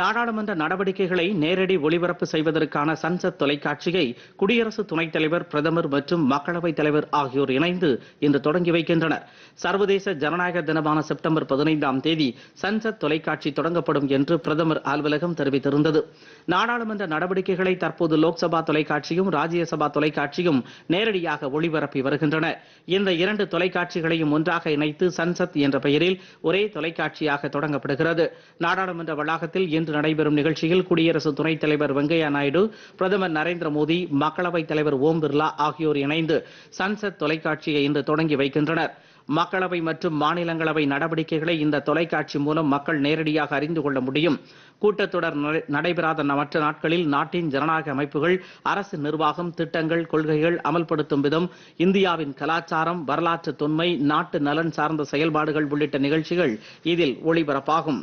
நாடாளுமன்ற நடவடிக்கைகளை நேரடி ஒளிபரப்பு செய்வதற்கான சன்சத் தொலைக்காட்சியை குடியரசு துணைத் தலைவர் பிரதமர் மற்றும் மக்களவைத் தலைவர் ஆகியோர் இணைந்து இன்று தொடங்கி வைக்கின்றனர் சர்வதேச ஜனநாயக தினமான செப்டம்பர் பதினைந்தாம் தேதி சன்சத் தொலைக்காட்சி தொடங்கப்படும் என்று பிரதமர் அலுவலகம் தெரிவித்திருந்தது நாடாளுமன்ற நடவடிக்கைகளை தற்போது லோக்சபா தொலைக்காட்சியும் ராஜ்யசபா தொலைக்காட்சியும் நேரடியாக ஒளிபரப்பி வருகின்றன இந்த இரண்டு தொலைக்காட்சிகளையும் ஒன்றாக இணைத்து சன்சத் என்ற பெயரில் ஒரே தொலைக்காட்சியாக தொடங்கப்படுகிறது நாடாளுமன்ற வளாகத்தில் இன்று நடைபெறும் நிகழ்ச்சியில் குடியரசு துணைத் தலைவர் வெங்கையா நாயுடு பிரதமர் நரேந்திர மோடி மக்களவைத் தலைவர் ஓம் பிர்லா ஆகியோர் இணைந்து சன்செட் தொலைக்காட்சியை இன்று தொடங்கி வைக்கின்றனர் மக்களவை மற்றும் மாநிலங்களவை நடவடிக்கைகளை இந்த தொலைக்காட்சி மூலம் மக்கள் நேரடியாக அறிந்து கொள்ள முடியும் கூட்டத்தொடர் நடைபெறாத மற்ற நாட்களில் நாட்டின் ஜனநாயக அமைப்புகள் அரசு நிர்வாகம் திட்டங்கள் கொள்கைகள் அமல்படுத்தும் விதம் இந்தியாவின் கலாச்சாரம் வரலாற்று தொன்மை நாட்டு நலன் சார்ந்த செயல்பாடுகள் உள்ளிட்ட நிகழ்ச்சிகள் இதில் ஒளிபரப்பாகும்